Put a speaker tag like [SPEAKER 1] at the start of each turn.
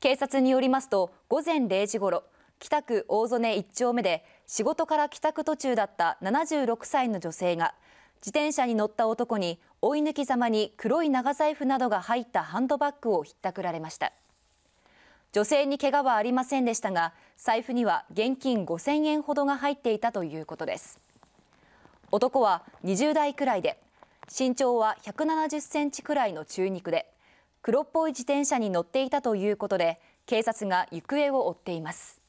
[SPEAKER 1] 警察によりますと午前0時ごろ北区大曽根1丁目で仕事から帰宅途中だった76歳の女性が自転車に乗った男に追い抜きざまに黒い長財布などが入ったハンドバッグをひったくられました女性に怪我はありませんでしたが財布には現金5000円ほどが入っていたということです男は20代くらいで身長は170センチくらいの中肉で黒っぽい自転車に乗っていたということで警察が行方を追っています